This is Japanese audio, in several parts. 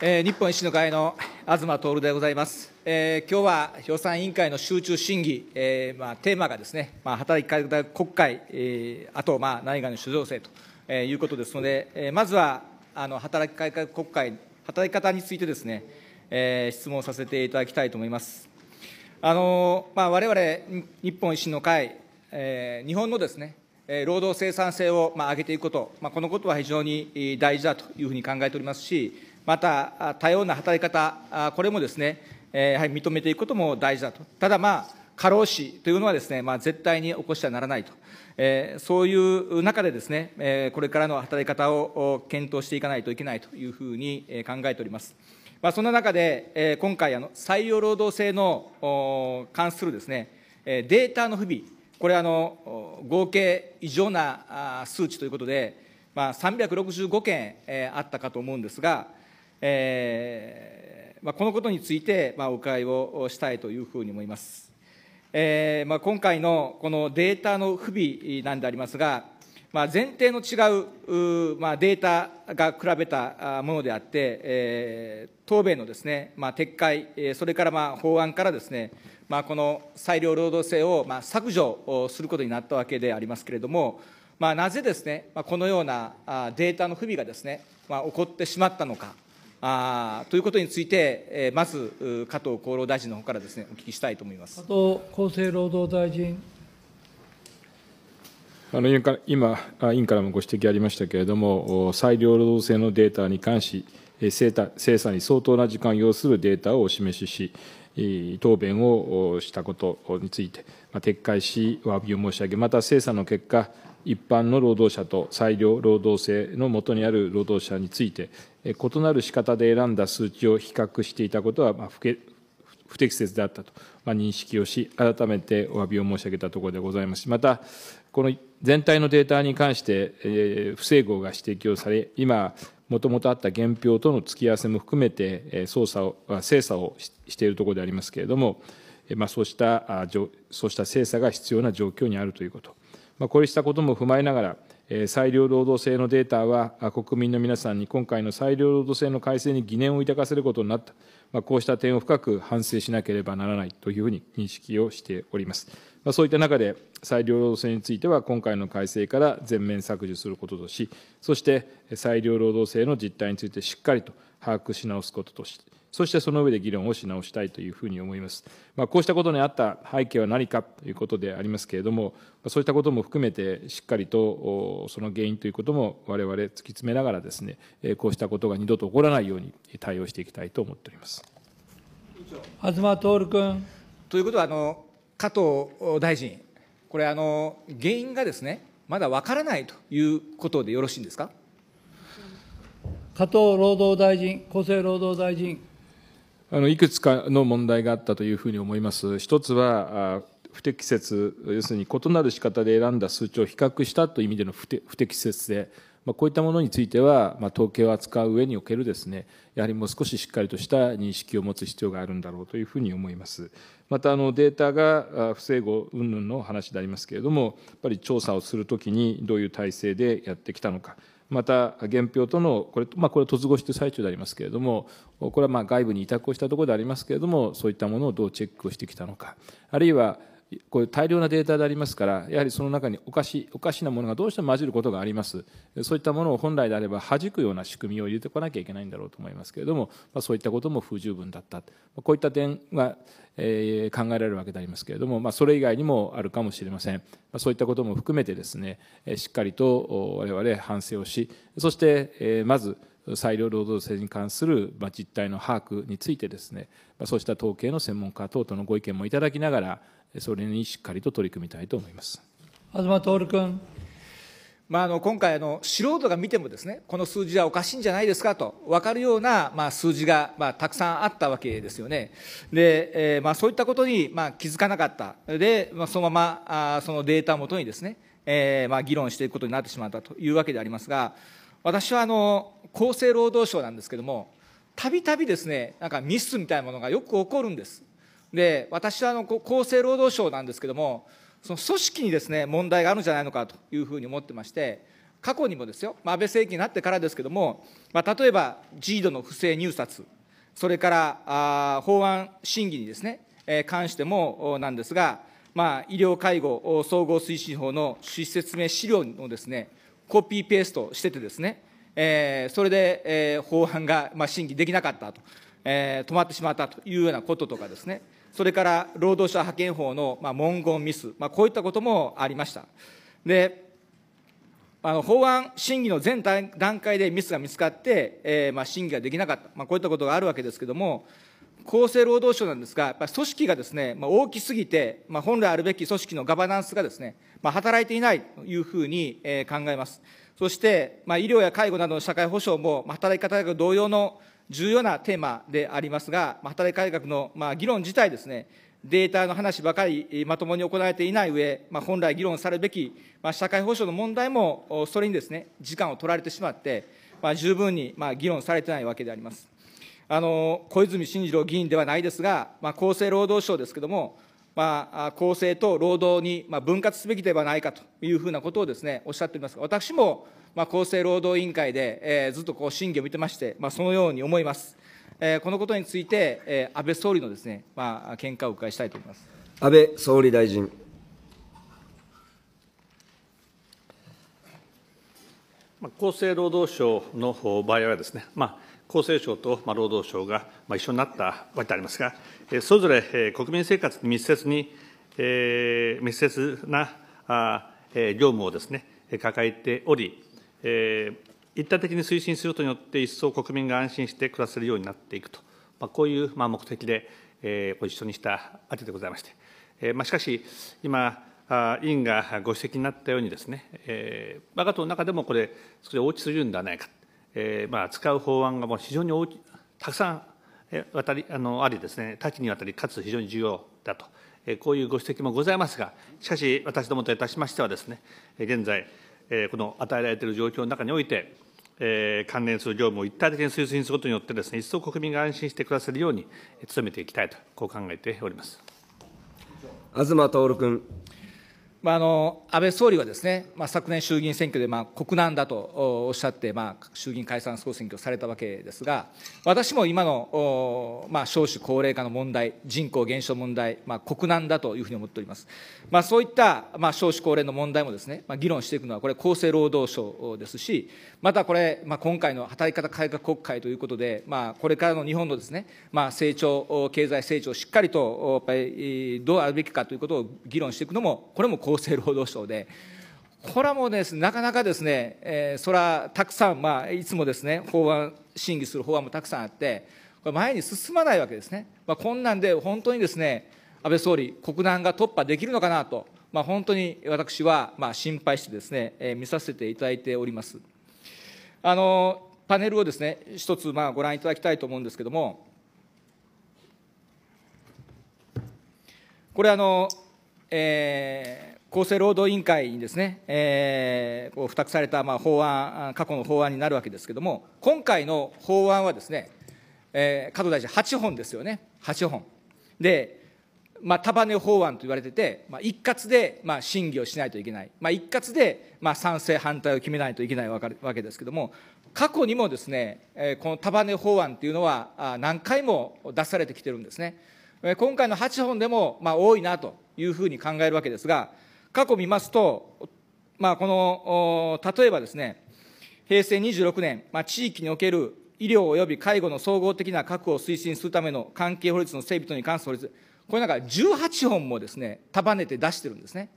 えー、日本維新の会の東徹でございます、えー、今日は予算委員会の集中審議、えーまあ、テーマがですね、まあ、働き方国会、えー、あと、まあ、内外の主情勢と、えー、いうことですので、えー、まずはあの働き方国会、働き方についてですね、えー、質問させていただきたいと思います。あのー、まあ、我々日本維新の会、えー、日本のですねえ労働生産性をまあ、上げていくこと、まあ、このことは非常に大事だというふうに考えておりますし、また多様な働き方、これもですね、やはり認めていくことも大事だと。ただまあ、過労死というのはですね、まあ、絶対に起こしてはならないと、えー、そういう中でですね、えー、これからの働き方を検討していかないといけないというふうに考えております。まあ、そんな中で、えー、今回あの、採用労働制の関するですね、データの不備、これあの、合計異常な数値ということで、まあ、365件あったかと思うんですが、えーまあ、このことについて、まあ、お伺いをしたいというふうに思います。えーまあ、今回のこのデータの不備なんでありますが、まあ、前提の違う、まあ、データが比べたものであって、えー、答弁のですね、まあ、撤回、それからまあ法案からですね、まあ、この裁量労働制をまあ削除することになったわけでありますけれども、まあ、なぜですね、まあ、このようなデータの不備がですねまあ、起こってしまったのか。あということについて、えー、まず加藤厚労大臣の方からですねお聞きしたいと思います加藤厚生労働大臣。あの今、委員からもご指摘ありましたけれども、裁量労働制のデータに関し、精査に相当な時間を要するデータをお示しし、答弁をしたことについて、撤回し、お詫びを申し上げ、また精査の結果、一般の労働者と裁量労働制のもとにある労働者について、異なる仕方で選んだ数値を比較していたことは不適切であったと認識をし、改めてお詫びを申し上げたところでございます。また、この全体のデータに関して、え不整合が指摘をされ、今、もともとあった原票との付き合わせも含めて、え捜査を、精査をしているところでありますけれども、まあ、そうした、そうした精査が必要な状況にあるということ。こうしたことも踏まえながら、裁量労働制のデータは国民の皆さんに今回の裁量労働制の改正に疑念を抱かせることになった、こうした点を深く反省しなければならないというふうに認識をしております。そういった中で、裁量労働制については、今回の改正から全面削除することとし、そして裁量労働制の実態についてしっかりと把握し直すこととして、そしてその上で議論をし直したいというふうに思います。まあ、こうしたことにあった背景は何かということでありますけれども、そういったことも含めて、しっかりとその原因ということもわれわれ突き詰めながらですね、こうしたことが二度と起こらないように対応していきたいと思っております。東徹君。ということはあの、加藤大臣、これあの、原因がですね、まだ分からないということでよろしいんですか加藤労働大臣、厚生労働大臣。あのいくつかの問題があったというふうに思います。一つは不適切、要するに異なる仕方で選んだ数値を比較したという意味での不適切で、まあ、こういったものについては、まあ、統計を扱う上におけるですね、やはりもう少ししっかりとした認識を持つ必要があるんだろうというふうに思います。またあのデータが不整合云々の話でありますけれども、やっぱり調査をするときにどういう体制でやってきたのか。また原票とのこれ,、まあ、これ突合している最中でありますけれどもこれはまあ外部に委託をしたところでありますけれどもそういったものをどうチェックをしてきたのかあるいはこれ大量なデータでありますからやはりその中におかしおかしなものがどうしても混じることがありますそういったものを本来であれば弾くような仕組みを入れてこなきゃいけないんだろうと思いますけれども、まあ、そういったことも不十分だったこういった点が、えー、考えられるわけでありますけれども、まあ、それ以外にもあるかもしれません、まあ、そういったことも含めてですねしっかりと我々反省をしそして、えー、まず裁量労働制に関する実態の把握についてですねそうした統計の専門家等々のご意見もいただきながらそれにしっかりと取り組みたいと思います東徹君。まあ、あの今回あの、素人が見てもです、ね、この数字はおかしいんじゃないですかと分かるような、まあ、数字が、まあ、たくさんあったわけですよね、でえーまあ、そういったことに、まあ、気づかなかった、でまあ、そのままあそのデータをもとにですね、ねえーまあ、議論していくことになってしまったというわけでありますが、私はあの厚生労働省なんですけども、たびたびですね、なんかミスみたいなものがよく起こるんです。で、私はあの厚生労働省なんですけども、その組織にですね、問題があるんじゃないのかというふうに思ってまして、過去にもですよ、まあ、安倍政権になってからですけども、まあ、例えば、ジードの不正入札、それからあ法案審議にですね、えー、関してもなんですが、まあ、医療介護総合推進法の趣旨説明資料のですね、コピーペーストしててですね、えー、それで、えー、法案が、まあ、審議できなかったと、えー、止まってしまったというようなこととかですね、それから労働者派遣法の、まあ、文言ミス、まあ、こういったこともありました。であの法案審議の全段階でミスが見つかって、えーまあ、審議ができなかった、まあ、こういったことがあるわけですけれども、厚生労働省なんですが、やっぱり組織がですね、まあ、大きすぎて、まあ、本来あるべき組織のガバナンスがですね、まあ、働いていないというふうに、えー、考えます。そして、まあ、医療や介護などの社会保障も、まあ、働き方改革同様の重要なテーマでありますが、まあ、働き改革の、まあ、議論自体ですね、データの話ばかりまともに行われていない上、まあ、本来議論されるべき、まあ、社会保障の問題も、それにですね、時間を取られてしまって、まあ、十分に、まあ、議論されてないわけであります。あの小泉進次郎議員ではないですが、まあ、厚生労働省ですけれども、まあ、厚生と労働に分割すべきではないかというふうなことをです、ね、おっしゃっておりますが、私も、まあ、厚生労働委員会で、えー、ずっとこう審議を見てまして、まあ、そのように思います。えー、このことについて、えー、安倍総理のですね、まあ、見解を伺いしたいと思います安倍総理大臣。厚生労働省の場合はですね、まあ厚生省と労働省が一緒になったわけでありますが、それぞれ国民生活に密接に、密接な業務をですね、抱えており、一体的に推進することによって、一層国民が安心して暮らせるようになっていくと、こういう目的でご一緒にしたわけでございまして、しかし、今、委員がご指摘になったようにですね、我が党の中でもこれ、少し大きすぎるんではないかえーまあ、使う法案がもう非常に大きたくさん渡りあのありですね、多岐にわたり、かつ非常に重要だと、えこういうご指摘もございますが、しかし、私どもといたしましてはですね、現在、えこの与えられている状況の中において、え関連する業務を一体的に推進することによってですね、一層国民が安心して暮らせるように努めていきたいと、こう考えております東徹君。まあ、あの安倍総理はですね、まあ、昨年、衆議院選挙で、まあ、国難だとおっしゃって、まあ、衆議院解散・総選挙されたわけですが、私も今の、まあ、少子高齢化の問題、人口減少問題、まあ、国難だというふうに思っております。まあ、そういった、まあ、少子高齢の問題もですね、まあ、議論していくのは、これ、厚生労働省ですし、またこれ、まあ、今回の働き方改革国会ということで、まあ、これからの日本のですね、まあ、成長、経済成長をしっかりと、やっぱりどうあるべきかということを議論していくのも、これも厚生労働省で、これはもうね、なかなかですね、えー、それはたくさん、まあ、いつもですね、法案、審議する法案もたくさんあって、これ前に進まないわけですね。まあ、こんなんで本当にですね、安倍総理、国難が突破できるのかなと、まあ、本当に私は、まあ、心配してですね、えー、見させていただいております。あのパネルをですね一つまあご覧いただきたいと思うんですけれども、これあの、えー、厚生労働委員会にですね、えー、こう付託されたまあ法案、過去の法案になるわけですけれども、今回の法案はですね、えー、加藤大臣、8本ですよね、8本。で、まあ、束ね法案と言われてて、まあ、一括で、まあ、審議をしないといけない、まあ、一括で、まあ、賛成、反対を決めないといけないわけですけれども、過去にもですね、この束ね法案というのは、何回も出されてきてるんですね。今回の8本でも、まあ、多いなというふうに考えるわけですが、過去見ますと、まあ、この例えばですね、平成26年、まあ、地域における医療及び介護の総合的な確保を推進するための関係法律の整備等に関する法律、これなんか18本もですね、束ねて出してるんですね。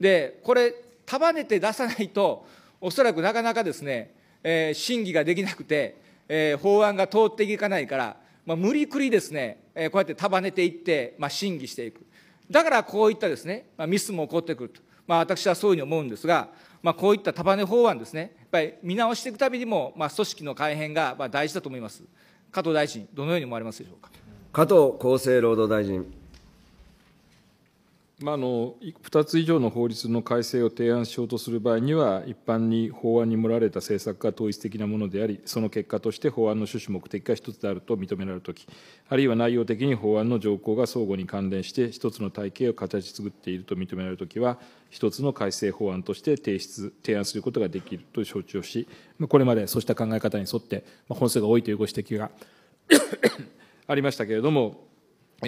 で、これ、束ねて出さないと、おそらくなかなかですね、えー、審議ができなくて、えー、法案が通っていかないから、まあ、無理くりですね、えー、こうやって束ねていって、まあ、審議していく。だからこういったですね、まあ、ミスも起こってくると。まあ、私はそういうふうに思うんですが、まあ、こういった束ね法案ですね、やっぱり見直していくたびにも、まあ、組織の改変がまあ大事だと思います。加藤大臣、どのように思われますでしょうか。加藤厚生労働大臣。2つ以上の法律の改正を提案しようとする場合には、一般に法案に盛られた政策が統一的なものであり、その結果として法案の趣旨、目的が一つであると認められるとき、あるいは内容的に法案の条項が相互に関連して、一つの体系を形作っていると認められるときは、一つの改正法案として提出、提案することができると承知をし、これまでそうした考え方に沿って、本数が多いというご指摘が ありましたけれども、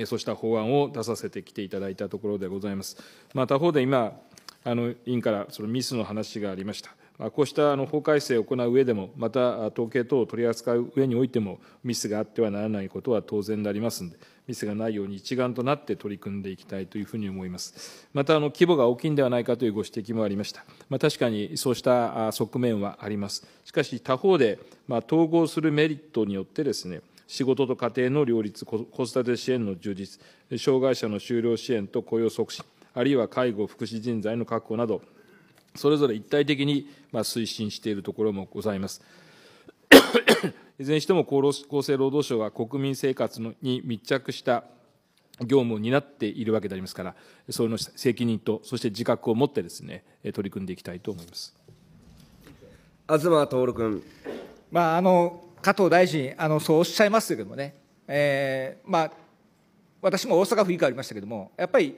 そうした法案を出させてきていただいたところでございます。まあ、他方で今、あの委員からそのミスの話がありました。まこうしたあの法改正を行う上でも、また統計等を取り扱う上においても、ミスがあってはならないことは当然でありますので、ミスがないように一丸となって取り組んでいきたいというふうに思います。また、あの規模が大きいんではないかというご指摘もありました。まあ、確かにそうした側面はあります。しかし、他方で、ま統合するメリットによってですね、仕事と家庭の両立、子育て支援の充実、障害者の就労支援と雇用促進、あるいは介護・福祉人材の確保など、それぞれ一体的に推進しているところもございます。いずれにしても厚生労働省は国民生活に密着した業務を担っているわけでありますから、その責任と、そして自覚を持ってですね、取り組んでいきたいと思います東徹君。まああの加藤大臣、あのそうおっしゃいますけれどもね、えーまあ、私も大阪府議会ありましたけれども、やっぱり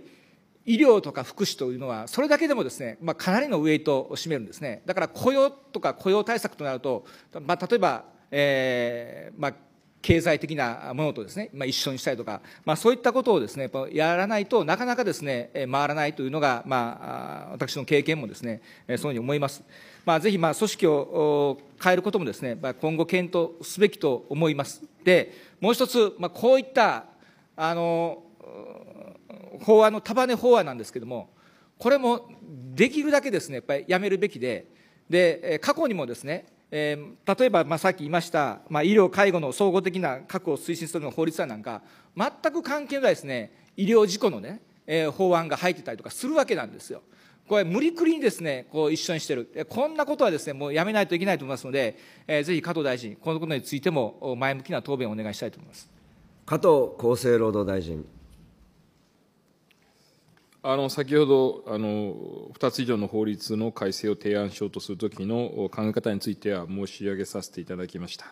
医療とか福祉というのは、それだけでもですね、まあ、かなりのウエイトを占めるんですね、だから雇用とか雇用対策となると、まあ、例えば、えーまあ、経済的なものとですね、まあ、一緒にしたりとか、まあ、そういったことをですね、やらないとなかなかですね、回らないというのが、まあ、私の経験もですね、そういうふうに思います。まあ、ぜひ、まあ、組織を変えることもですね、ま今後検討すべきと思います。で、もう一つ、まあ、こういった、あの、法案の束ね法案なんですけれども、これもできるだけですね、やっぱりやめるべきで、で過去にもですねえー、例えば、まあ、さっき言いました、まあ、医療、介護の総合的な確保を推進するの法律案なんか、全く関係ないですね、医療事故のね、えー、法案が入ってたりとかするわけなんですよ。これ、無理くりにですね、こう一緒にしてる。こんなことはですね、もうやめないといけないと思いますので、えー、ぜひ加藤大臣、このことについても前向きな答弁をお願いしたいと思います。加藤厚生労働大臣。あの先ほどあの、2つ以上の法律の改正を提案しようとするときの考え方については申し上げさせていただきました。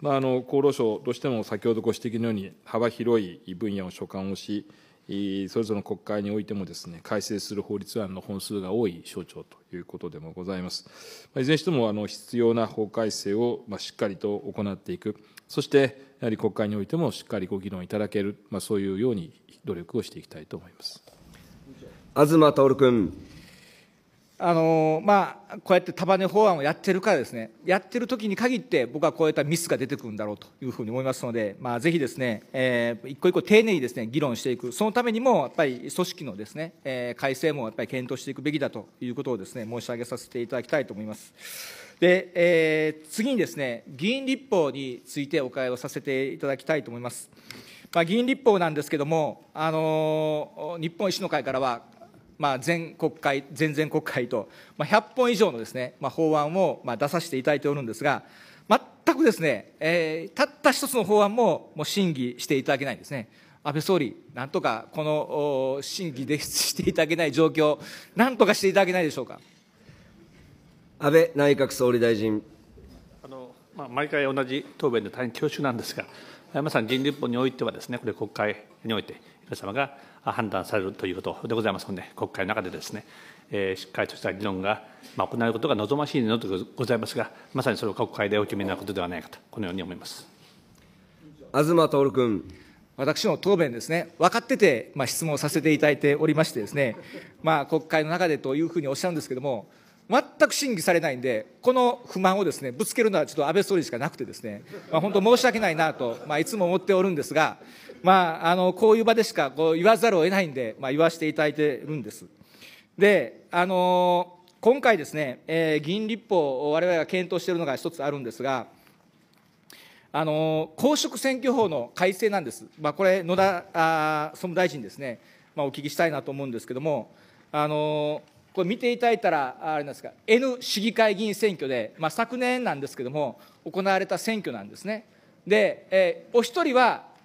まあ、あの厚労省としても、先ほどご指摘のように、幅広い分野を所管をし、それぞれの国会においてもです、ね、改正する法律案の本数が多い省庁ということでもございます。いずれにしてもあの必要な法改正をしっかりと行っていく、そしてやはり国会においてもしっかりご議論いただける、まあ、そういうように努力をしていきたいと思います。東徹君。あのまあ、こうやって束ね法案をやってるからですね、やってる時に限って、僕はこういったミスが出てくるんだろうというふうに思いますので、まあ、ぜひですね、えー、一個一個丁寧にですね議論していく、そのためにもやっぱり組織のですね、えー、改正もやっぱり検討していくべきだということをですね申し上げさせていただきたいと思います。で、えー、次にですね、議員立法についてお伺いをさせていただきたいと思います。まあ、議員立法なんですけれども、あの日本維新の会からは、まあ、全国会、全々国会と、まあ、100本以上のですね、まあ、法案を、まあ、出させていただいておるんですが、全くですね、えー、たった一つの法案ももう審議していただけないんですね。安倍総理、なんとかこの審議でしていただけない状況、なんとかしていただけないでしょうか。安倍内閣総理大臣。あのまあ、毎回同じ答弁で大変恐縮なんですが、まさに人立法においてはですね、これ国会において、皆様が判断されるということでございますので、国会の中でですね、えー、しっかりとした議論が、まあ、行うことが望ましいのでございますが、まさにそれを国会でお決めになることではないかと、このように思います東徹君。私の答弁ですね、分かってて、まあ、質問させていただいておりましてですね、まあ、国会の中でというふうにおっしゃるんですけれども、全く審議されないんで、この不満をですねぶつけるのはちょっと安倍総理しかなくてですね、まあ、本当申し訳ないなと、まあ、いつも思っておるんですが、まあ、あのこういう場でしかこう言わざるを得ないんで、まあ、言わせていただいてるんです。で、あの今回ですね、えー、議員立法を我々が検討しているのが一つあるんですが、あの公職選挙法の改正なんです、まあ、これ、野田あ総務大臣ですね、まあ、お聞きしたいなと思うんですけれども、あのこれ見ていただいたら、あれなんですか、N 市議会議員選挙で、まあ、昨年なんですけれども、行われた選挙なんですね。で、えー、お一人は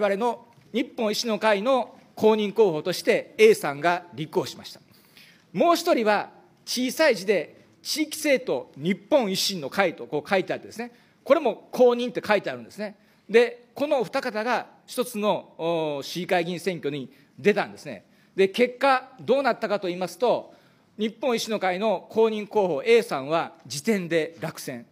われの日本維新の会の公認候補として A さんが立候補しました。もう一人は小さい字で地域政党日本維新の会とこう書いてあってですね、これも公認って書いてあるんですね。で、このお二方が一つの市議会議員選挙に出たんですね。で、結果、どうなったかと言いますと、日本維新の会の公認候補 A さんは時点で落選。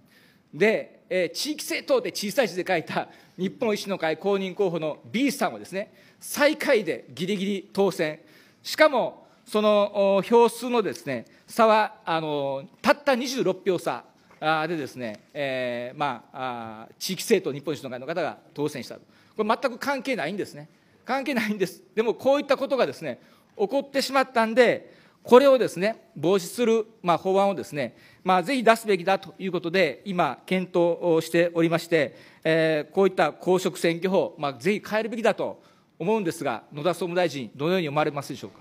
で、え地域政党って小さい字で書いた日本維新の会公認候補の B さんをですね、最下位でぎりぎり当選、しかもその票数のですね差はあのたった26票差でですね、えー、まあ、あ地域政党、日本維新の会の方が当選したと、これ、全く関係ないんですね、関係ないんです、でもこういったことがですね起こってしまったんで、これをですね、防止する、まあ、法案をですね、まあ、ぜひ出すべきだということで、今、検討をしておりまして、えー、こういった公職選挙法、まあ、ぜひ変えるべきだと思うんですが、野田総務大臣、どのように思われますでしょうか。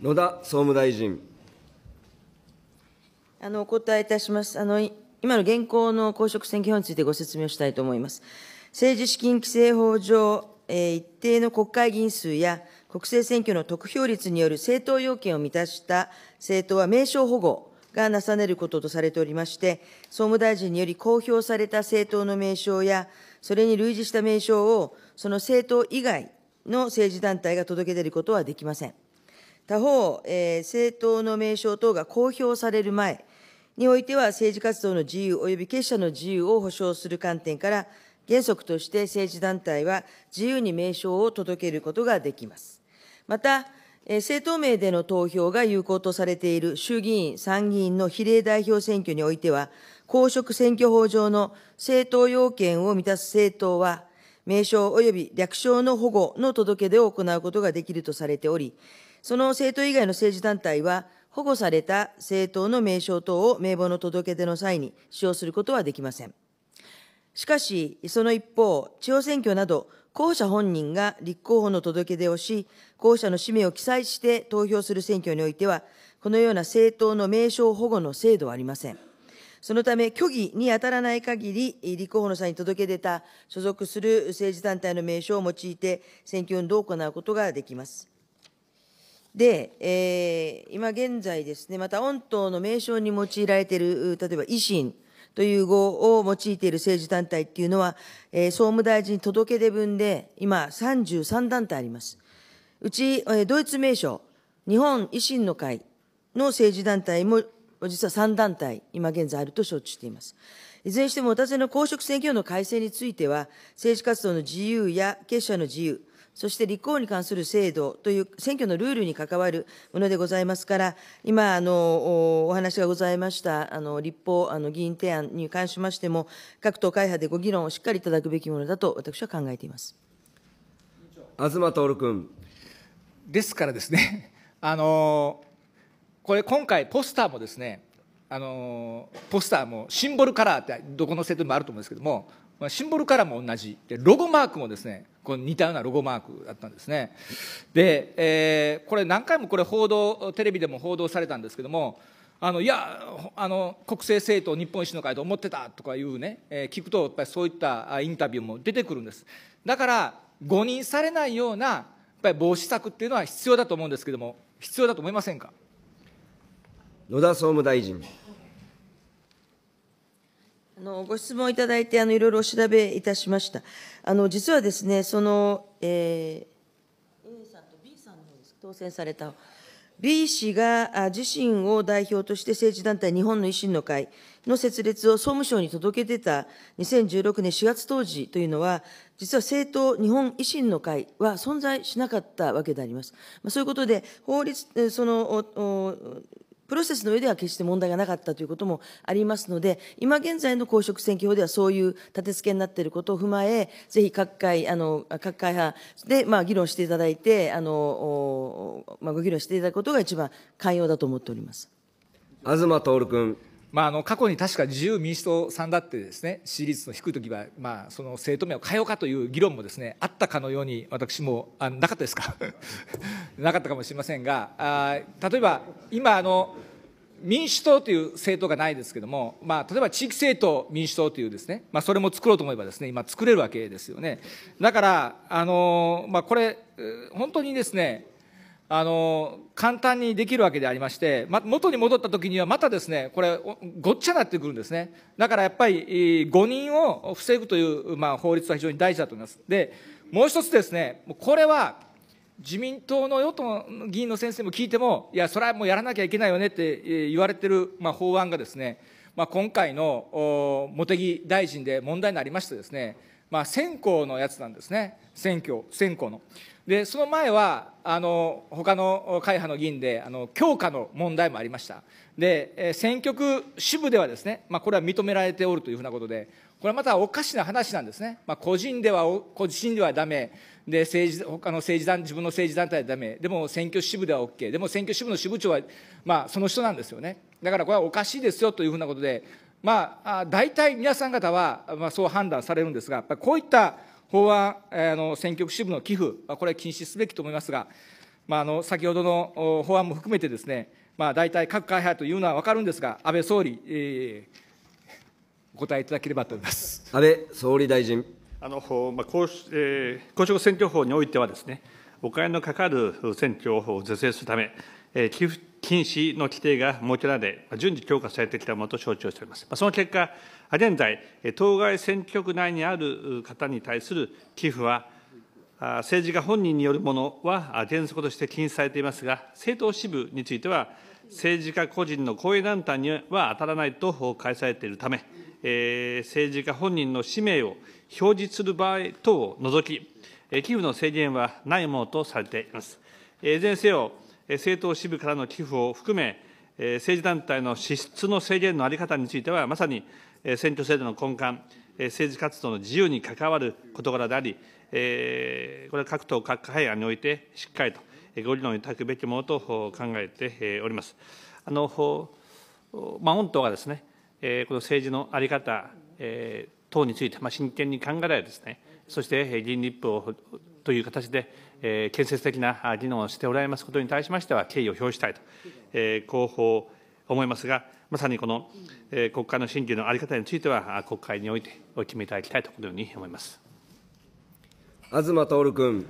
野田総務大臣。あのお答えいたします。あの今の現行の公職選挙法についてご説明をしたいと思います。政治資金規正法上、えー、一定の国会議員数や国政選挙の得票率による政党要件を満たした政党は名称保護がなされることとされておりまして、総務大臣により公表された政党の名称や、それに類似した名称を、その政党以外の政治団体が届け出ることはできません。他方、えー、政党の名称等が公表される前においては、政治活動の自由及び結社の自由を保障する観点から、原則として政治団体は自由に名称を届けることができます。また、政党名での投票が有効とされている衆議院、参議院の比例代表選挙においては、公職選挙法上の政党要件を満たす政党は、名称及び略称の保護の届け出を行うことができるとされており、その政党以外の政治団体は、保護された政党の名称等を名簿の届け出の際に使用することはできません。しかし、その一方、地方選挙など、候補者本人が立候補の届け出をし、候補者の氏名を記載して投票する選挙においては、このような政党の名称保護の制度はありません。そのため、虚偽に当たらない限り、立候補の際に届け出た所属する政治団体の名称を用いて、選挙運動を行うことができます。で、えー、今現在ですね、また御党の名称に用いられている、例えば維新という語を用いている政治団体っていうのは、えー、総務大臣届出分で今33団体あります。うち、ドイツ名称、日本維新の会の政治団体も、実は3団体、今現在あると承知しています。いずれにしても、お尋ねの公職選挙の改正については、政治活動の自由や結社の自由、そして立候補に関する制度という選挙のルールに関わるものでございますから、今、あの、お話がございました、あの、立法、あの、議員提案に関しましても、各党会派でご議論をしっかりいただくべきものだと、私は考えています。東徹君。ですからですね、あのこれ今回ポスターもですね、あのポスターもシンボルカラーってどこの政党でもあると思うんですけどもシンボルカラーも同じでロゴマークもですねこの似たようなロゴマークだったんですねで、えー、これ何回もこれ報道テレビでも報道されたんですけどもあのいやあの国政政党日本維新の会と思ってたとかいうね、えー、聞くとやっぱりそういったインタビューも出てくるんですだから誤認されないようなっぱり防止策っていうのは必要だと思うんですけれども、必要だと思いませんか野田総務大臣。あのご質問いただいてあの、いろいろお調べいたしました。あの実はですね、その、えー、A さんと B さんの当選された。B 氏が自身を代表として政治団体日本の維新の会の設立を総務省に届け出た2016年4月当時というのは、実は政党日本維新の会は存在しなかったわけであります。そういうことで、法律、その、プロセスの上では決して問題がなかったということもありますので、今現在の公職選挙法ではそういう立て付けになっていることを踏まえ、ぜひ各会、あの、各会派で、まあ、議論していただいて、あの、まあ、ご議論していただくことが一番寛容だと思っております。東徹君。まあ、あの過去に確か自由民主党さんだってですね支持率の低い時は、まあ、その政党名を変えようかという議論もですねあったかのように私もあなかったですか なかったかもしれませんがあ例えば今あの民主党という政党がないですけれども、まあ、例えば地域政党民主党というですね、まあ、それも作ろうと思えばですね今作れるわけですよねだからあの、まあ、これ本当にですねあの簡単にできるわけでありまして、ま、元に戻った時にはまたですねこれごっちゃになってくるんですねだからやっぱり誤認を防ぐという、まあ、法律は非常に大事だと思いますでもう一つですねこれは自民党の与党の議員の先生も聞いてもいやそれはもうやらなきゃいけないよねって言われてる、まあ、法案がですね、まあ、今回の茂木大臣で問題になりましてですね、まあ、選考のやつなんですね選挙選考の。でその前はあの他の会派の議員であの強化の問題もありましたで選挙区支部ではですね、まあ、これは認められておるというふうなことでこれはまたおかしな話なんですね、まあ、個人では個人ではだめで政治他の政治団自分の政治団体はだめでも選挙支部では OK でも選挙支部の支部長は、まあ、その人なんですよねだからこれはおかしいですよというふうなことでまあ大体皆さん方は、まあ、そう判断されるんですがやっぱこういった法案、あの選挙区支部の寄付、これ、禁止すべきと思いますが、まあ、あの先ほどの法案も含めてですね、まあ、大体各会派というのは分かるんですが、安倍総理、えー、お答えいただければと思います安倍総理大臣。あのまあ公えー、公職選挙法においてはですね、お金のかかる選挙を是正するため、えー、寄付禁止の規定が設けられ、順次強化されてきたものと承知をしております。その結果、現在、当該選挙区内にある方に対する寄付は、政治家本人によるものは原則として禁止されていますが、政党支部については、政治家個人の公営団体には当たらないと返されているため、政治家本人の氏名を表示する場合等を除き、寄付の制限はないものとされています。いずれにせよ、政党支部からの寄付を含め、政治団体の支出の制限のあり方については、まさに選挙制度の根幹、政治活動の自由に関わる事柄であり、これは各党、各会派において、しっかりとご理論いただくべきものと考えております。あのまあ、御党がですね、この政治の在り方等について、まあ、真剣に考えられですね、そして議員立法という形で、建設的な議論をしておられますことに対しましては、敬意を表したいと、えー、こう思いますが、まさにこの、え国会の審議の在り方については、国会においてお決めいただきたいと、このように思います東徹君。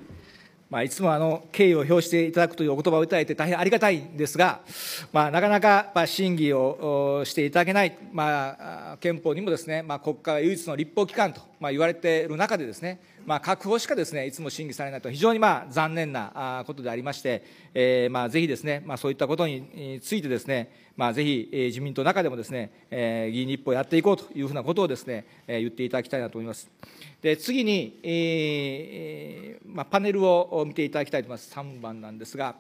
まあ、いつもあの敬意を表していただくというお言葉をいただいて大変ありがたいんですが、まあ、なかなかまあ審議をしていただけない、まあ、憲法にもですね、まあ、国会唯一の立法機関と、まあ、言われている中でですね、まあ、確保しかですねいつも審議されないと非常にまあ残念なことでありまして、えー、まあぜひですね、まあ、そういったことについてですね、まあ、ぜひ自民党の中でもですね、えー、議員立法をやっていこうというふうなことをですね、え言っていただきたいなと思います。で次に、えーまあ、パネルを見ていただきたいと思います、3番なんですが、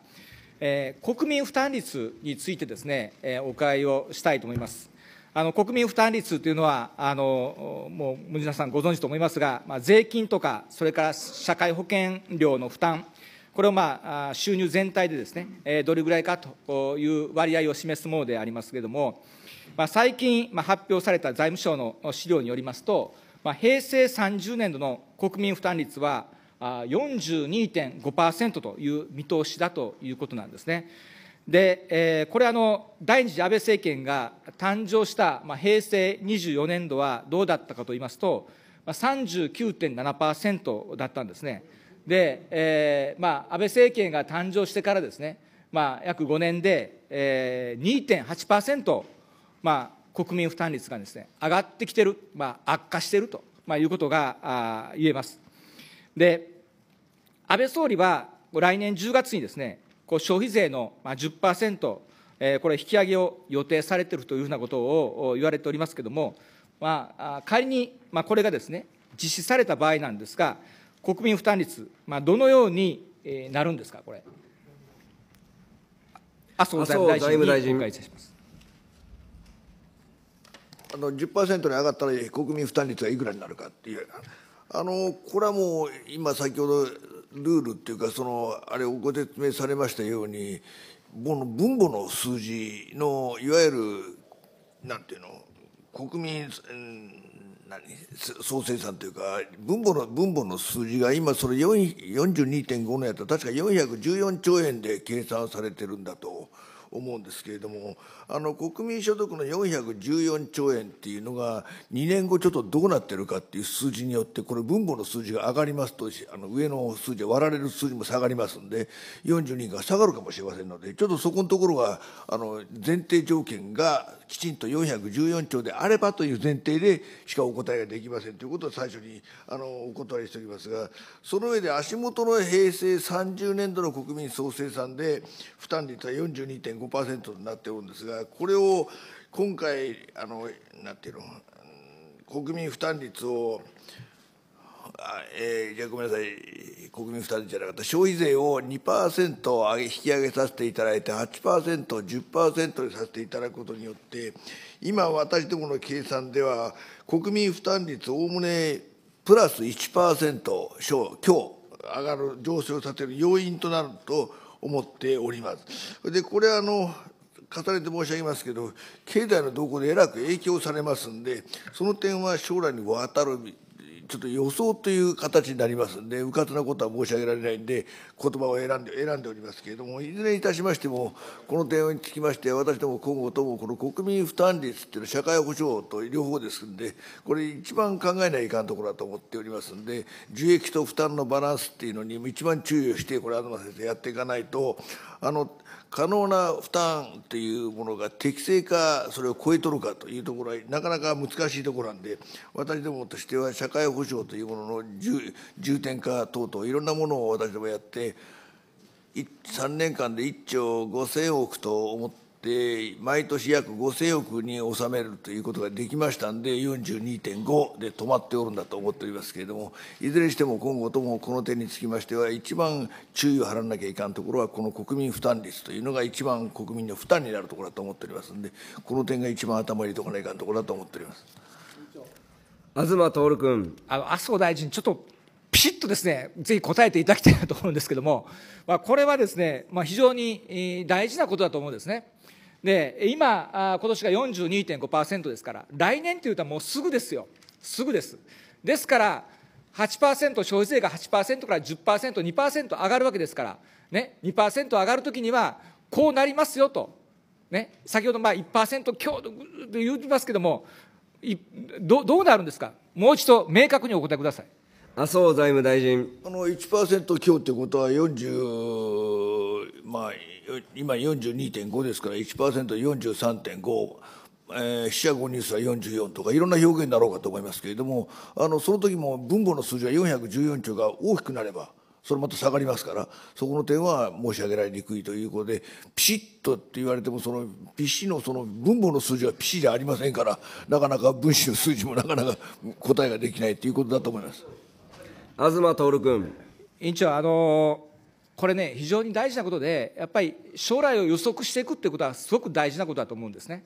えー、国民負担率についてですね、えー、お伺いをしたいと思います。あの国民負担率というのは、あのもう皆さんご存知と思いますが、まあ、税金とか、それから社会保険料の負担、これを、まあ、収入全体でですね、えー、どれぐらいかという割合を示すものでありますけれども、まあ、最近、まあ、発表された財務省の資料によりますと、まあ、平成30年度の国民負担率は42.5%という見通しだということなんですね。で、えー、これあの、第二次安倍政権が誕生した、まあ、平成24年度はどうだったかといいますと、まあ、39.7%だったんですね。で、えーまあ、安倍政権が誕生してからですね、まあ、約5年で、えー、2.8%、まあ、国民負担率がですね、上がってきてる、まあ、悪化してると、まあ、いうことがあ言えます。で、安倍総理は来年10月にですね、こう消費税の10%、えー、これ、引き上げを予定されてるというふうなことを言われておりますけれども、まあ、仮に、まあ、これがですね、実施された場合なんですが、国民負担率、まあ、どのようになるんですか、これ。麻生財務大臣にお伺いいたします。あの10%に上がったら国民負担率はいくらになるかっていうあのこれはもう今先ほどルールっていうかそのあれをご説明されましたようにこの分母の数字のいわゆるなんていうの国民、うん何総生産というか分母の分母の数字が今それ42.5のやったら確か414兆円で計算されてるんだと思うんですけれどもあの国民所得の414兆円っていうのが2年後ちょっとどうなってるかっていう数字によってこれ分母の数字が上がりますとあの上の数字割られる数字も下がりますんで42が下がるかもしれませんのでちょっとそこのところはあの前提条件がきちんと414兆であればという前提でしかお答えができませんということを最初にあのお断りしておきますがその上で足元の平成30年度の国民総生産で負担率は42.5%になっておるんですがこれを今回あのなんていうの国民負担率をあえー、じゃあごめんなさい国民負担率じゃなかった消費税を2%上げ引き上げさせていただいて 8%10% にさせていただくことによって今私どもの計算では国民負担率おおむねプラス1%小強上がる上昇させる要因となると思っております。でこれあの重ねて申し上げますけど経済の動向でえらく影響されますんでその点は将来にわたるちょっと予想という形になりますんでうかつなことは申し上げられないんで言葉を選んで選んでおりますけれどもいずれにいたしましてもこの点につきまして私ども今後ともこの国民負担率っていうのは社会保障と両方ですんでこれ一番考えないかんところだと思っておりますんで受益と負担のバランスっていうのに一番注意をしてこれ東先生やっていかないとあの可能な負担というものが適正かそれを超えとるかというところはなかなか難しいところなんで私どもとしては社会保障というものの重点化等々いろんなものを私どもやって3年間で1兆5000億と思ってで毎年約5000億に収めるということができましたんで42.5で止まっておるんだと思っておりますけれどもいずれにしても今後ともこの点につきましては一番注意を払わなきゃいかんところはこの国民負担率というのが一番国民の負担になるところだと思っておりますんでこの点が一番頭に入れておかないかんところだと思っております東徹君あの麻生大臣ちょっとピシッとですね、ぜひ答えていただきたいなと思うんですけれども、まあ、これはですね、まあ、非常に大事なことだと思うんですね。で今、今年が42.5%ですから、来年というともうすぐですよ、すぐです。ですから、8%、消費税が8%から10%、2%上がるわけですから、ね、2%上がるときには、こうなりますよと、ね、先ほどまあ1%強と言ってますけどもど、どうなるんですか、もう一度明確にお答えください。麻生財務大臣あの1%強ということは40まあ、今42.5ですから 1%43.5。えー、四捨五入数は44とかいろんな表現だろうかと思いますけれどもあのその時も分母の数字は414兆が大きくなればそれまた下がりますからそこの点は申し上げられにくいということでピシッとって言われてもそのピシのその分母の数字はピシじゃありませんからなかなか分子の数字もなかなか答えができないということだと思います。東徹君委員長あのーこれね非常に大事なことでやっぱり将来を予測していくっていうことはすごく大事なことだと思うんですね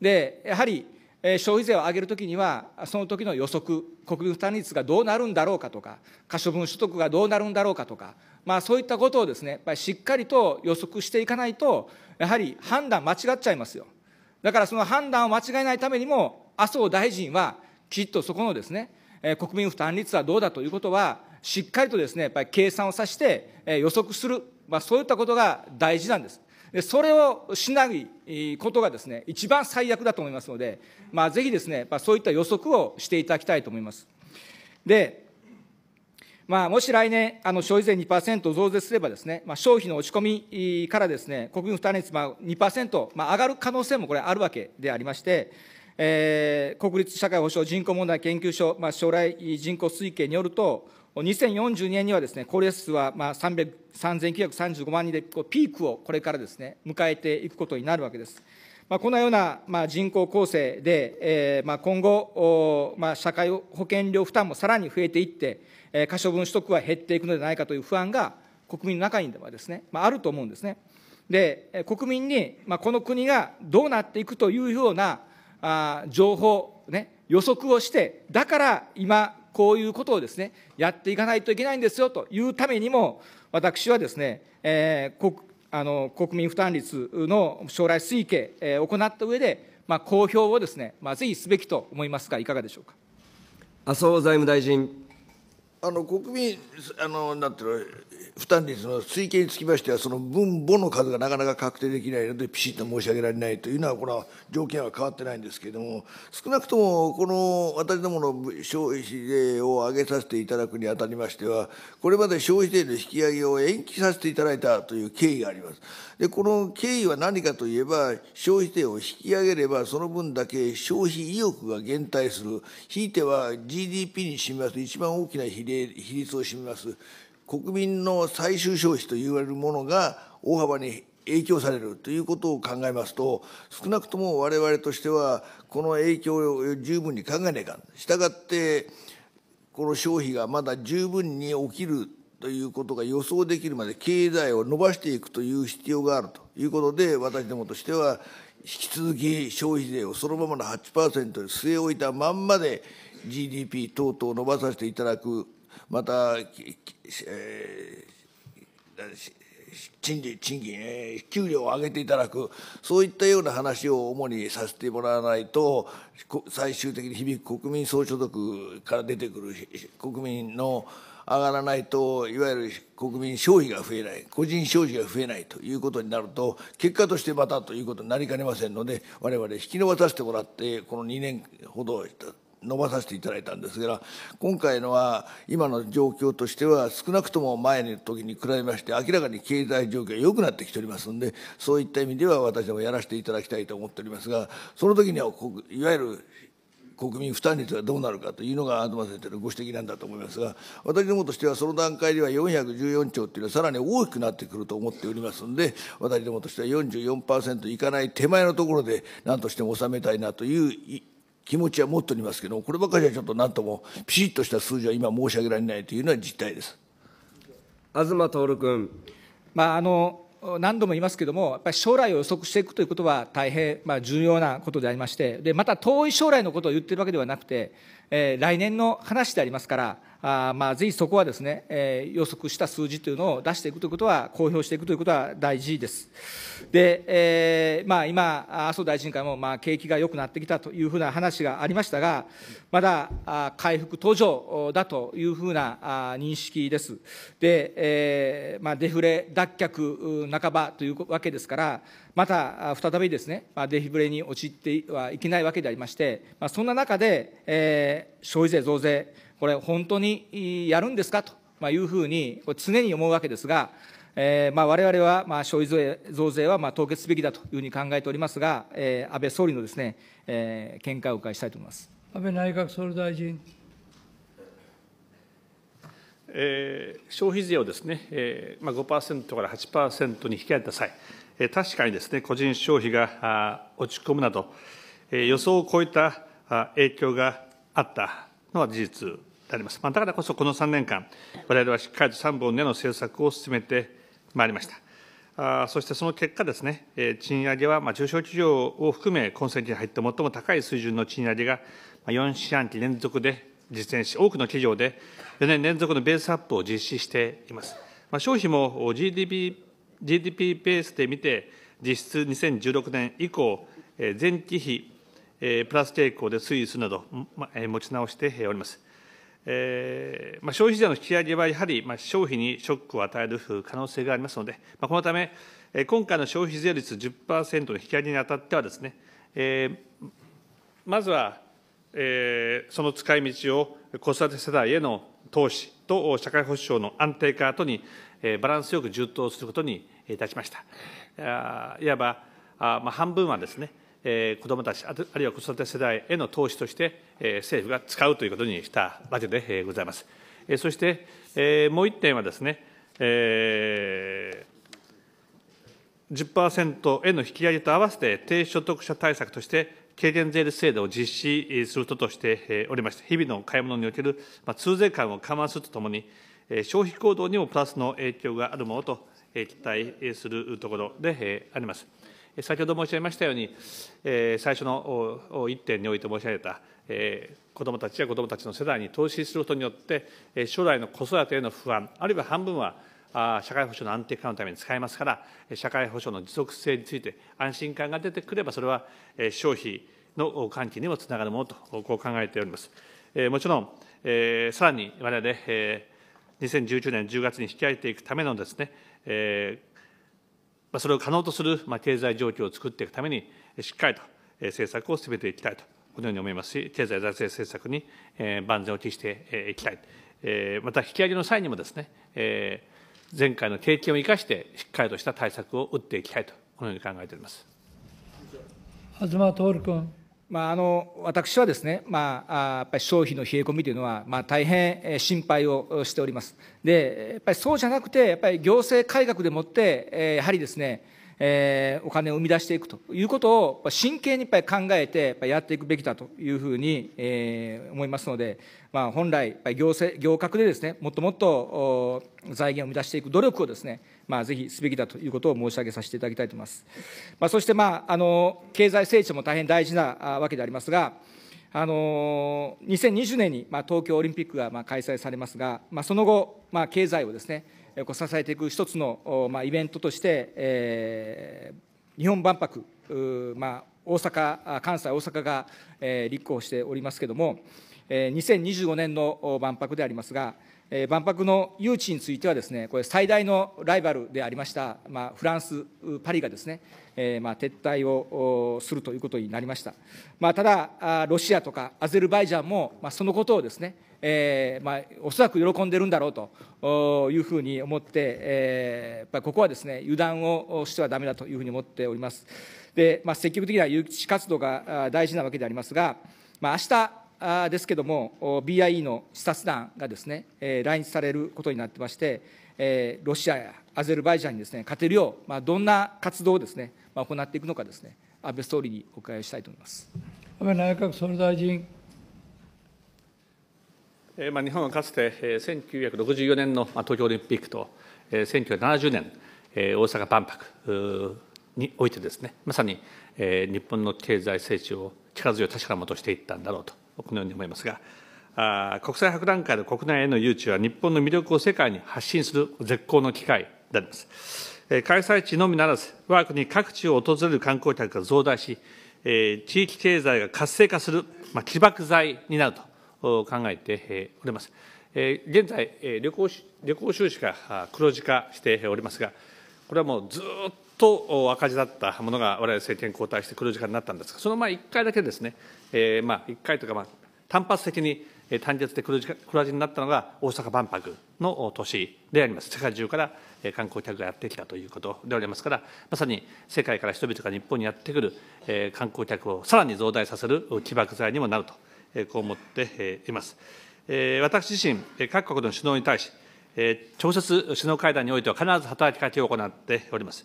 でやはり消費税を上げるときには、その時の予測、国民負担率がどうなるんだろうかとか、可処分所得がどうなるんだろうかとか、まあ、そういったことをです、ね、やっぱりしっかりと予測していかないと、やはり判断間違っちゃいますよ。だからその判断を間違えないためにも、麻生大臣は、きっとそこのですね、国民負担率はどうだということは、しっかりとですね、やっぱり計算をさして、え予測する、まあ、そういったことが大事なんです。でそれをしないことがですね、一番最悪だと思いますので、まあ、ぜひですね、まあ、そういった予測をしていただきたいと思います。で、まあ、もし来年、あの消費税2%増税すればですね、まあ、消費の落ち込みからですね、国民負担率2%、まあ、上がる可能性もこれあるわけでありまして、えー、国立社会保障人口問題研究所、まあ、将来人口推計によると、2042年にはですね、高齢者数はまあ3935万人でピークをこれからですね、迎えていくことになるわけです。まあ、このようなまあ人口構成で、えー、まあ今後、まあ、社会保険料負担もさらに増えていって、えー、可処分取得は減っていくのではないかという不安が国民の中にはですね、まあ、あると思うんですね。で、国民に、まあ、この国がどうなっていくというようなあ情報、ね、予測をして、だから今、こういうことをですね、やっていかないといけないんですよというためにも、私はですね、えー、国あの国民負担率の将来推計、え行った上で、まあ、公表をですね、まあ、ぜひすべきと思いますが、いかがでしょうか。麻生財務大臣あの国民あのなんていう負担率の推計につきましてはその分母の数がなかなか確定できないのでピシッと申し上げられないというのはこれは条件は変わってないんですけれども少なくともこの私どもの消費税を上げさせていただくにあたりましてはこれまで消費税の引き上げを延期させていただいたという経緯があります。でこの経緯は何かといえば消費税を引き上げればその分だけ消費意欲が減退するひいては GDP に占めます一番大きな比例比率を占めます国民の最終消費といわれるものが大幅に影響されるということを考えますと少なくとも我々としてはこの影響を十分に考えないかん。したがってこの消費がまだ十分に起きるということが予想できるまで経済を伸ばしていくという必要があるということで私どもとしては引き続き消費税をそのままの8%に据え置いたまんまで GDP 等々を伸ばさせていただくまた、えー、賃金、賃金、えー、給料を上げていただく、そういったような話を主にさせてもらわないと、最終的に響く国民総所得から出てくる国民の上がらないと、いわゆる国民消費が増えない、個人消費が増えないということになると、結果としてまたということになりかねませんので、我々引き延ばさせてもらって、この2年ほど伸ばさせていただいたんですが今回のは今の状況としては少なくとも前の時に比べまして明らかに経済状況が良くなってきておりますのでそういった意味では私もやらせていただきたいと思っておりますがその時にはいわゆる国民負担率がどうなるかというのが東先生のご指摘なんだと思いますが私どもとしてはその段階では414兆というのはさらに大きくなってくると思っておりますので私どもとしては44%いかない手前のところで何としても収めたいなという気持ちは持っておりますけどこればかりはちょっとなんともピシッとした数字は今申し上げられないというのは実態です東徹君、まあ、あの何度も言いますけれども、やっぱり将来を予測していくということは大変、まあ、重要なことでありましてで、また遠い将来のことを言ってるわけではなくて、えー、来年の話でありますから、あまあ、ぜひそこはですね、えー、予測した数字というのを出していくということは、公表していくということは大事です。で、えーまあ、今、麻生大臣からも、まあ、景気が良くなってきたというふうな話がありましたが、まだあ回復途上だというふうなあ認識です。で、えーまあ、デフレ脱却半ばというわけですから、また再びですね、まあ、デフレに陥ってはいけないわけでありまして、まあ、そんな中で、えー、消費税増税、これ、本当にやるんですかというふうに常に思うわけですが、えれまあ、は、まあ、消費増税は、まあ、凍結すべきだというふうに考えておりますが、えー、安倍総理のですね、えー、見解をお伺いしたいと思います安倍内閣総理大臣。えー、消費税をですね、えーまあ、5%から8%に引き上げた際、えー、確かにですね個人消費が落ち込むなど、えー、予想を超えた影響があったのは事実あります。まあ、だからこそこの3年間、我々はしっかりと3本での政策を進めてまいりました。あそしてその結果ですね、えー、賃上げは、まあ、中小企業を含め、今世紀に入って最も高い水準の賃上げが、まあ、4四半期連続で実践し、多くの企業で4年連続のベースアップを実施しています。まあ、消費も GDP, GDP ベースで見て、実質2016年以降、えー、前期比、えー、プラス傾向で推移するなど、まあ、持ち直しております。えー、まあ、消費税の引き上げはやはり、まあ、消費にショックを与える可能性がありますので、まあ、このため、えー、今回の消費税率10%の引き上げにあたってはですね、えー、まずは、えー、その使い道を子育て世代への投資と社会保障の安定化とに、えー、バランスよく充当することにいたしました。あいわばあ、まあ、半分はですね、えー、子どもたち、あるいは子育て世代への投資として、え政府が使うということにしたわけでございます。えそして、えもう1点はですね、えー、10%への引き上げと合わせて低所得者対策として、軽減税率制度を実施することとしておりまして、日々の買い物における通税感を緩和するとともに、消費行動にもプラスの影響があるものと期待するところであります。先ほど申し上げましたように、最初の1点において申し上げた、子どもたちや子どもたちの世代に投資することによって、将来の子育てへの不安、あるいは半分は社会保障の安定化のために使えますから、社会保障の持続性について安心感が出てくれば、それは消費の喚起にもつながるものと、こう考えております。もちろん、さらに我々、2019年10月に引き上げていくためのですね、まあ、それを可能とする、まあ、経済状況を作っていくために、しっかりと政策を進めていきたいと、このように思いますし、経済財政政策に、え万全を期していきたい。えまた、引き上げの際にもですね、え前回の経験を生かして、しっかりとした対策を打っていきたいと、このように考えております。東徹君。まあ、あの私はですね、まあ、やっぱり消費の冷え込みというのは、まあ、大変心配をしております。で、やっぱりそうじゃなくて、やっぱり行政改革でもって、やはりですね、えー、お金を生み出していくということを真剣にやっぱり考えてやっていくべきだというふうに、えー、思いますので、まあ、本来、行政、行革でですね、もっともっと財源を生み出していく努力をですね、まあ、ぜひすべきだということを申し上げさせていただきたいと思います。まあ、そして、まあ、あの経済成長も大変大事なわけでありますが、あの2020年に、まあ、東京オリンピックが、まあ、開催されますが、まあ、その後、まあ、経済をですね、こう支えていく一つの、まあ、イベントとして、えー、日本万博、まあ、大阪、関西、大阪が、えー、立候補しておりますけれども、えー、2025年の万博でありますが、万博の誘致についてはです、ね、これ、最大のライバルでありました、まあ、フランス、パリがですね、えー、まあ撤退をするということになりました。まあ、ただ、ロシアとかアゼルバイジャンも、まあ、そのことをですね、えーまあ、おそらく喜んでるんだろうというふうに思って、えー、やっぱりここはですね油断をしてはだめだというふうに思っております。で、まあ、積極的な誘致活動が大事なわけでありますが、まあ明日ですけれども、BIE の視察団がですね、来日されることになってまして、ロシアやアゼルバイジャンにですね、勝てるよう、まあ、どんな活動をですね、まあ、行っていくのかですね、安倍総理にお伺いしたいと思います。安倍内閣総理大臣。まあ、日本はかつて1964年の東京オリンピックと1970年大阪万博においてですねまさに日本の経済成長を力強い確かなものとしていったんだろうとこのように思いますが、あ国際博覧会の国内への誘致は日本の魅力を世界に発信する絶好の機会であります。え開催地のみならず、我が国各地を訪れる観光客が増大し、え地域経済が活性化する、まあ、起爆剤になると考えております。え現在、旅行旅行収支が黒字化しておりますが、これはもうずっと赤字だったものが、われわれ政権交代して黒字化になったんですが、その前1回だけですね、えー、まあ1回というか、まあ、単発的に単純で黒字黒字になったのが大阪万博の年であります。世界中から観光客がやってきたということでありますから、まさに世界から人々が日本にやってくる観光客をさらに増大させる起爆剤にもなると、こう思っています。私自身、各国の首脳に対し、直接首脳会談においては必ず働きかけを行っております。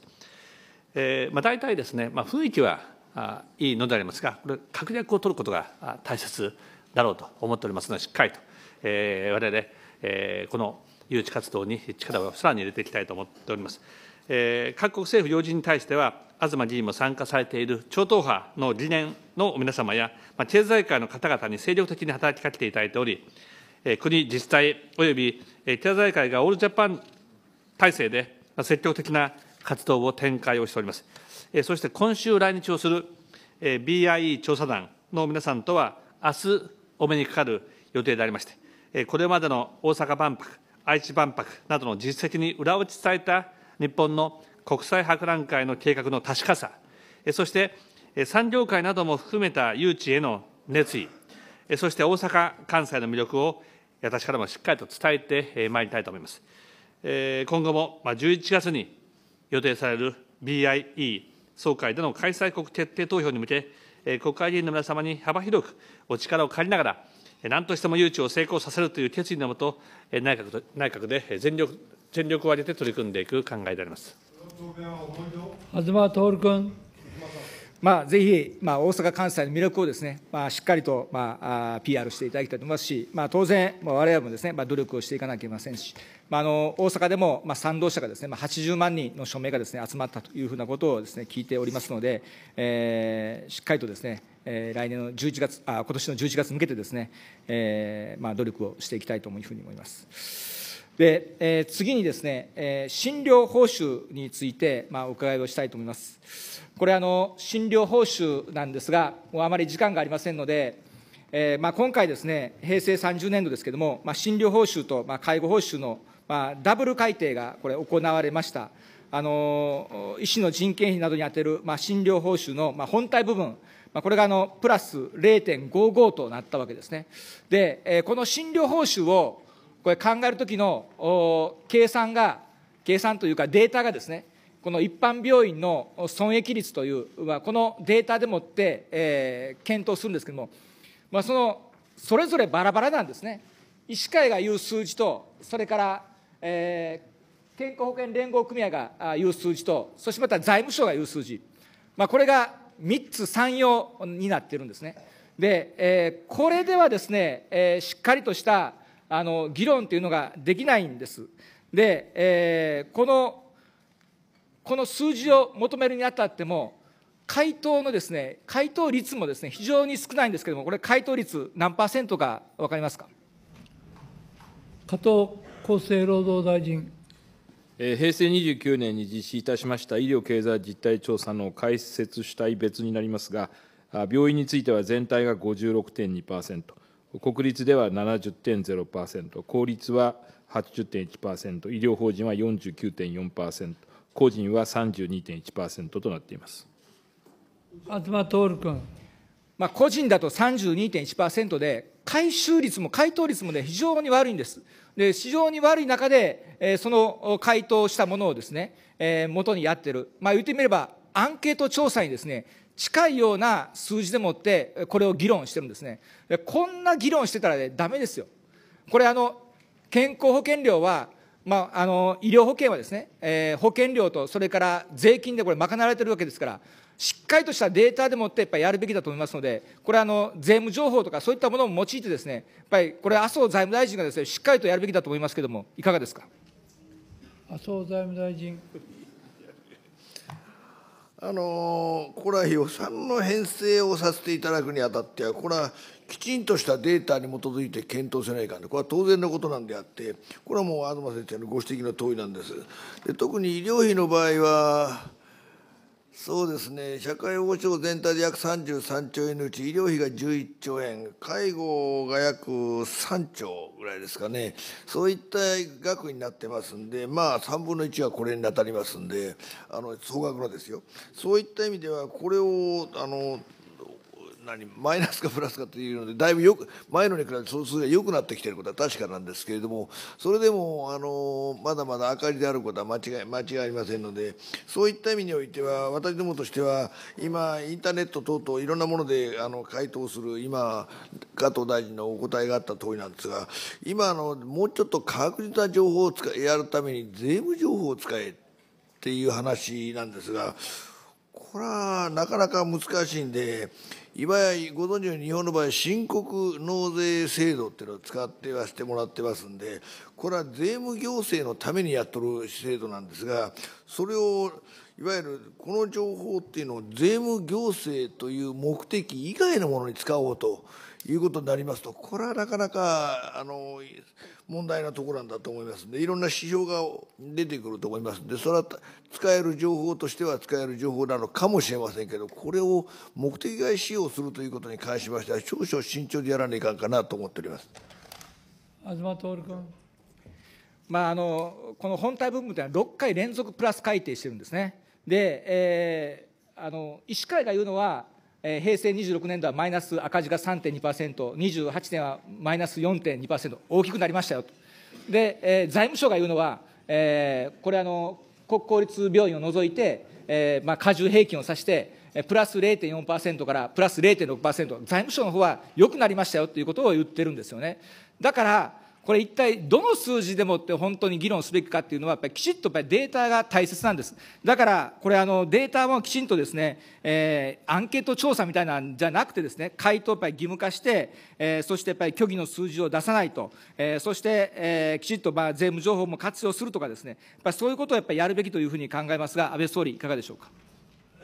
えーまあ、大体ですね、まあ、雰囲気はあいいのでありますが、これ、確約を取ることが大切だろうと思っておりますので、しっかりと、えー、我々、えー、この誘致活動に力をさらに入れていきたいと思っております。えー、各国政府要人に対しては、東議員も参加されている超党派の理念の皆様や、まあ、経済界の方々に精力的に働きかけていただいており、国、自治体および経済界がオールジャパン体制で積極的な活動を展開をしております。そして今週来日をする BIE 調査団の皆さんとは、明日お目にかかる予定でありまして、これまでの大阪万博、愛知万博などの実績に裏打ちされた日本の国際博覧会の計画の確かさ、そして産業界なども含めた誘致への熱意、そして大阪・関西の魅力を私からもしっかりと伝えてまいりたいと思います。今後も11月に予定される BIE 総会での開催国決定投票に向け、国会議員の皆様に幅広くお力を借りながら、何としても誘致を成功させるという決意のもと、内閣内閣で全力全力を挙げて取り組んでいく考えであります。東徹君。まあ、ぜひ、まあ、大阪・関西の魅力をですね、まあ、しっかりと、まあ、PR していただきたいと思いますし、まあ、当然、まあ、我々もですね、まあ、努力をしていかなきゃいけませんし、まあ、あの大阪でも、まあ、賛同者がですね、まあ、80万人の署名がですね、集まったというふうなことをですね、聞いておりますので、えー、しっかりとですね、えー、来年の11月、あ今年の11月に向けてですね、えーまあ、努力をしていきたいというふうに思います。で、えー、次にですね、えー、診療報酬について、まあ、お伺いをしたいと思います。これあの、診療報酬なんですが、もうあまり時間がありませんので、えーまあ、今回ですね、平成30年度ですけれども、まあ、診療報酬と、まあ、介護報酬の、まあ、ダブル改定がこれ、行われました。あの医師の人件費などに充てる、まあ、診療報酬の、まあ、本体部分、まあ、これがあのプラス0.55となったわけですね。で、えー、この診療報酬をこれ考える時の計算が、計算というかデータがですね、この一般病院の損益率という、このデータでもって、えー、検討するんですけれども、まあ、そのそれぞれバラバラなんですね。医師会が言う数字と、それから、えー、健康保険連合組合が言う数字と、そしてまた財務省が言う数字、まあ、これが3つ、3要になっているんですね。で、えー、これではですね、えー、しっかりとしたあの議論というのができないんです。で、えー、このこの数字を求めるにあたっても、回答のですね回答率もですね非常に少ないんですけれども、これ、回答率、何パーセントか分かりますか加藤厚生労働大臣。平成29年に実施いたしました医療経済実態調査の解説主体別になりますが、病院については全体が56.2%、国立では70.0%、公立は80.1%、医療法人は49.4%、個人は32.1%となっています。東徹君。まあ、個人だと32.1%で、回収率も回答率もね、非常に悪いんです。で、非常に悪い中で、えその回答したものをですね、え元にやってる。まあ、言ってみれば、アンケート調査にですね、近いような数字でもってこれを議論してるんですねこんな議論してたらねめですよこれあの健康保険料はまあ、あの医療保険はですね、えー、保険料とそれから税金でこれ賄われてるわけですから、しっかりとしたデータでもってやっぱりやるべきだと思いますので、これあの、税務情報とかそういったものを用いて、ですねやっぱりこれ、麻生財務大臣がですねしっかりとやるべきだと思いますけれども、いかがですか。麻生財務大臣あのこれは予算の編成をさせていただくにあたっては、これはきちんとしたデータに基づいて検討せないかんで、これは当然のことなんであって、これはもう東先生のご指摘の通りなんです。で特に医療費の場合はそうですね社会保障全体で約33兆円のうち医療費が11兆円介護が約3兆ぐらいですかねそういった額になってますんでまあ3分の1はこれに当たりますんであの総額のですよそういった意味ではこれをあの何マイナスかプラスかというのでだいぶよく前のに比べて総数が良くなってきていることは確かなんですけれどもそれでもあのまだまだ赤字であることは間違い間違いありませんのでそういった意味においては私どもとしては今インターネット等々いろんなものであの回答する今加藤大臣のお答えがあった通りなんですが今あのもうちょっと確実な情報を使やるために税務情報を使えっていう話なんですがこれはなかなか難しいんで。いわゆるご存知のように日本の場合申告納税制度っていうのを使ってはしてもらってますんでこれは税務行政のためにやっとる制度なんですがそれをいわゆるこの情報っていうのを税務行政という目的以外のものに使おうということになりますとこれはなかなかあの問題なところなんだと思いますんでいろんな指標が出てくると思いますんでそれは使える情報としては使える情報なのかもしれませんけどこれを目的外使用するということに関しましては少々慎重でやらないかんかなと思っております。東徹君まあ、あのこの本体分布というのは6回連続プラス改定してるんですね。で、えー、あの医師会が言うのはえー、平成26年度はマイナス赤字が3.2%、28年はマイナス4.2%、大きくなりましたよと。で、えー、財務省が言うのは、えー、これあの、国公立病院を除いて、えーまあ、加重平均を指して、プラス0.4%からプラス0.6%、財務省の方は良くなりましたよということを言ってるんですよね。だから、これ一体どの数字でもって本当に議論すべきかっていうのは、やっぱりきちっとやっぱりデータが大切なんです。だから、これあのデータもきちんとですね、えー、アンケート調査みたいなんじゃなくてですね、回答をやっぱり義務化して、えー、そしてやっぱり虚偽の数字を出さないと、えー、そして、えー、きちっとまあ税務情報も活用するとかですね、やっぱそういうことをやっぱりやるべきというふうに考えますが、安倍総理、いかがでしょうか。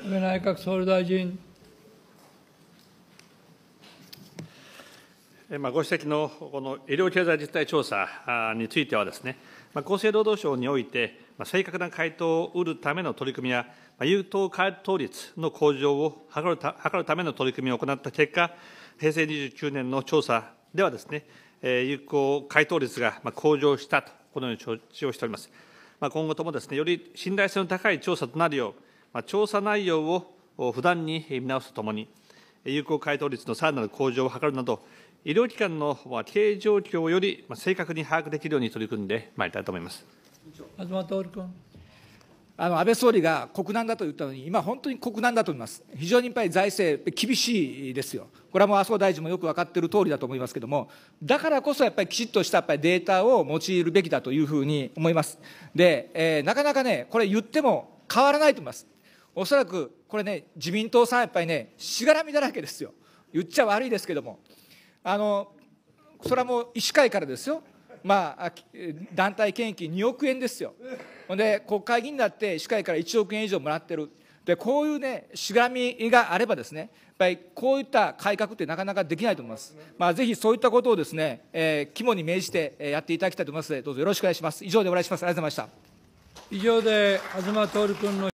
安倍内閣総理大臣。まあ、ご指摘のこの医療経済実態調査についてはですね、まあ、厚生労働省において、まあ、正確な回答を得るための取り組みや、まあ、有効回答率の向上を図るた図るための取り組みを行った結果、平成29年の調査ではですね、えー、有効回答率が向上したと、このように承知をしております。まあ、今後ともですね、より信頼性の高い調査となるよう、まあ、調査内容を不断に見直すとともに、有効回答率のさらなる向上を図るなど、医療機関の経営状況より正確に把握できるように取り組んでまいりたいと思います東徹君。あの安倍総理が国難だと言ったのに、今、本当に国難だと思います、非常にやっぱり財政、厳しいですよ、これはもう麻生大臣もよく分かっている通りだと思いますけれども、だからこそやっぱりきちっとしたやっぱりデータを用いるべきだというふうに思います、で、えー、なかなかね、これ言っても変わらないと思います、おそらくこれね、自民党さん、やっぱりね、しがらみだらけですよ、言っちゃ悪いですけれども。あのそれはもう医師会からですよ、まあ、団体献金2億円ですよ、ほんで国会議員になって医師会から1億円以上もらってる、でこういうね、しがみがあればですね、やっぱりこういった改革ってなかなかできないと思います、まあ、ぜひそういったことをですね、えー、肝に銘じてやっていただきたいと思いますので、どうぞよろしくお願いします。以上でお願いしますありがとうございました以上で東徹君の